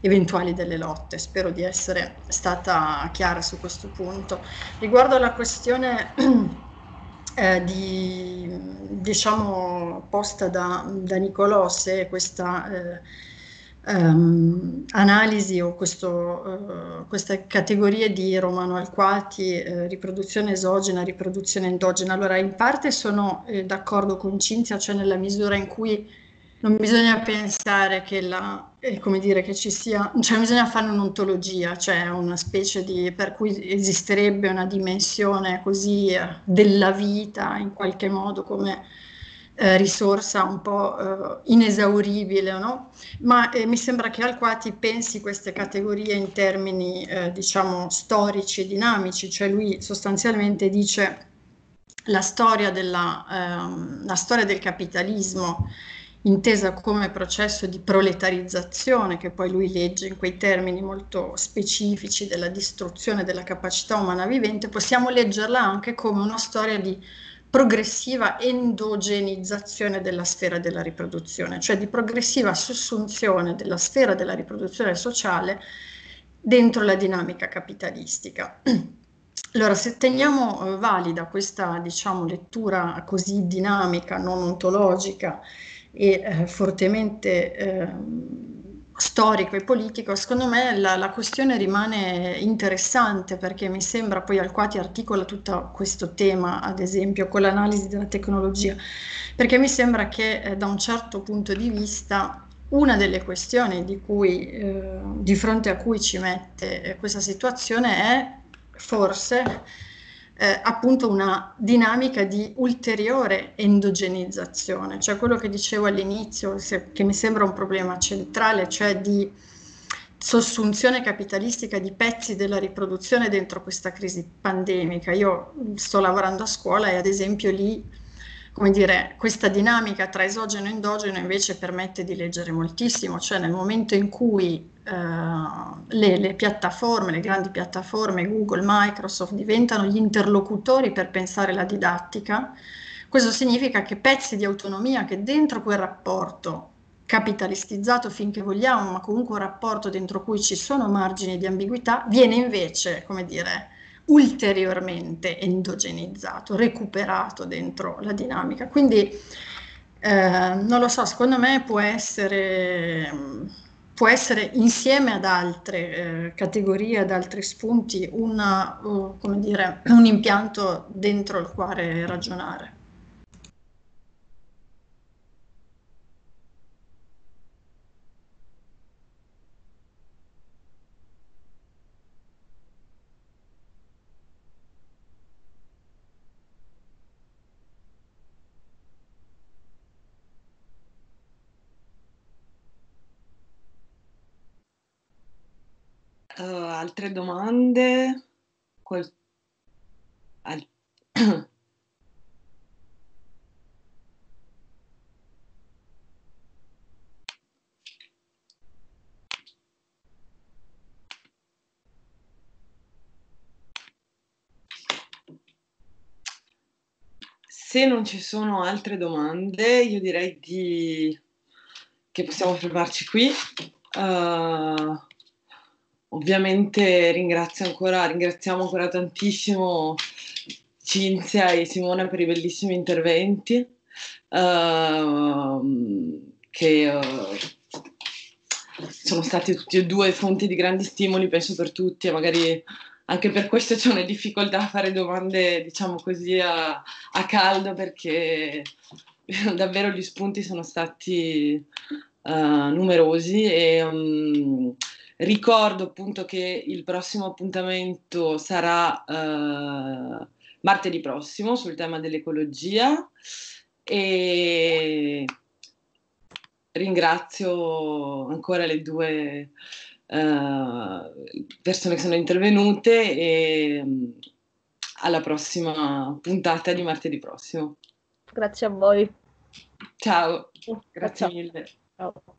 eventuali delle lotte. Spero di essere stata chiara su questo punto. Riguardo alla questione eh, di, diciamo, posta da, da Nicolò, se questa... Eh, ehm, analisi o questo, eh, queste categorie di Romano Alquati, eh, riproduzione esogena, riproduzione endogena. Allora, in parte sono eh, d'accordo con Cinzia, cioè nella misura in cui non bisogna pensare che, la, eh, dire, che ci sia, cioè bisogna fare un'ontologia, cioè una specie di, per cui esisterebbe una dimensione così eh, della vita in qualche modo come eh, risorsa un po' eh, inesauribile, no? ma eh, mi sembra che Alquati pensi queste categorie in termini eh, diciamo storici e dinamici, cioè lui sostanzialmente dice la storia, della, ehm, la storia del capitalismo intesa come processo di proletarizzazione, che poi lui legge in quei termini molto specifici della distruzione della capacità umana vivente, possiamo leggerla anche come una storia di progressiva endogenizzazione della sfera della riproduzione, cioè di progressiva sussunzione della sfera della riproduzione sociale dentro la dinamica capitalistica. Allora, se teniamo eh, valida questa diciamo, lettura così dinamica, non ontologica e eh, fortemente eh, storico e politico, secondo me la, la, questione rimane interessante perché mi sembra poi Alquati articola tutto questo tema, ad esempio con l'analisi della tecnologia, perché mi sembra che eh, da un certo punto di vista una delle questioni di, cui, eh, di fronte a cui ci mette eh, questa situazione è forse eh, appunto una dinamica di ulteriore endogenizzazione, cioè quello che dicevo all'inizio, se, che mi sembra un problema centrale, cioè di sossunzione capitalistica di pezzi della riproduzione dentro questa crisi pandemica. Io sto lavorando a scuola e ad esempio lì, come dire, questa dinamica tra esogeno e endogeno invece permette di leggere moltissimo, cioè nel momento in cui eh, le, le, piattaforme, le grandi piattaforme, Google, Microsoft, diventano gli interlocutori per pensare la didattica, questo significa che pezzi di autonomia che dentro quel rapporto capitalistizzato finché vogliamo, ma comunque un rapporto dentro cui ci sono margini di ambiguità, viene invece, come dire, ulteriormente endogenizzato, recuperato dentro la dinamica. Quindi, eh, non lo so, secondo me può essere può essere insieme ad altre eh, categorie, ad altri spunti, una, uh, dire, un impianto dentro il quale ragionare. altre domande? Qual... Al... Se non ci sono altre domande, io direi di... che possiamo fermarci qui. Uh ovviamente ringrazio ancora, ringraziamo ancora tantissimo Cinzia e Simona per i bellissimi interventi. Uh, che uh, sono stati tutti e due fonti di grandi stimoli, penso per tutti, e magari anche per questo c'è una difficoltà a fare domande, diciamo così, a, a caldo, perché davvero gli spunti sono stati uh, numerosi e um, Ricordo appunto che il prossimo appuntamento sarà eh, martedì prossimo sul tema dell'ecologia e ringrazio ancora le due eh, persone che sono intervenute e mm, alla prossima puntata di martedì prossimo. Grazie a voi. Ciao, grazie Ciao. mille. Ciao.